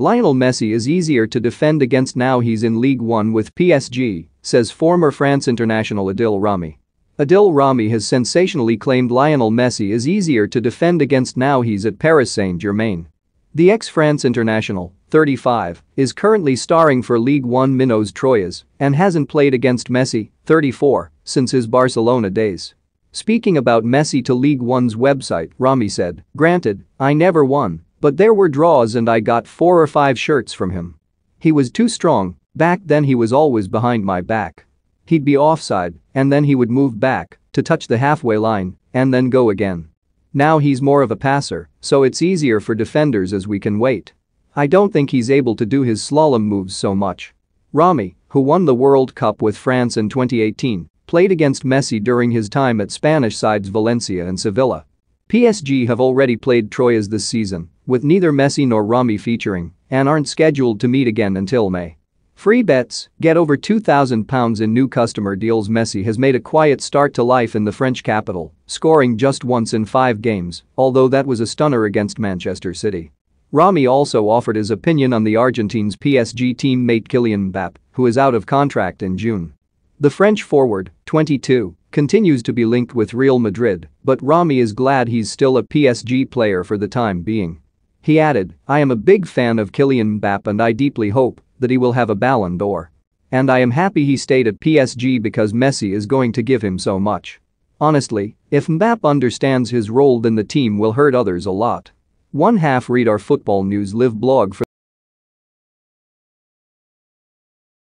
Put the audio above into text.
Lionel Messi is easier to defend against now he's in League One with PSG, says former France international Adil Rami. Adil Rami has sensationally claimed Lionel Messi is easier to defend against now he's at Paris Saint-Germain. The ex-France international, 35, is currently starring for League One Minos Troyes and hasn't played against Messi, 34, since his Barcelona days. Speaking about Messi to League One's website, Rami said, granted, I never won, but there were draws and I got four or five shirts from him. He was too strong, back then he was always behind my back. He'd be offside and then he would move back to touch the halfway line and then go again. Now he's more of a passer, so it's easier for defenders as we can wait. I don't think he's able to do his slalom moves so much. Rami, who won the World Cup with France in 2018, played against Messi during his time at Spanish sides Valencia and Sevilla. PSG have already played Troyes this season with neither Messi nor Rami featuring and aren't scheduled to meet again until May. Free bets, get over £2,000 in new customer deals. Messi has made a quiet start to life in the French capital, scoring just once in five games, although that was a stunner against Manchester City. Rami also offered his opinion on the Argentines' PSG teammate Kylian Mbappe, who is out of contract in June. The French forward, 22, continues to be linked with Real Madrid, but Rami is glad he's still a PSG player for the time being. He added, I am a big fan of Kylian Mbappe and I deeply hope that he will have a Ballon d'Or. And I am happy he stayed at PSG because Messi is going to give him so much. Honestly, if Mbappe understands his role then the team will hurt others a lot. One half read our football news live blog for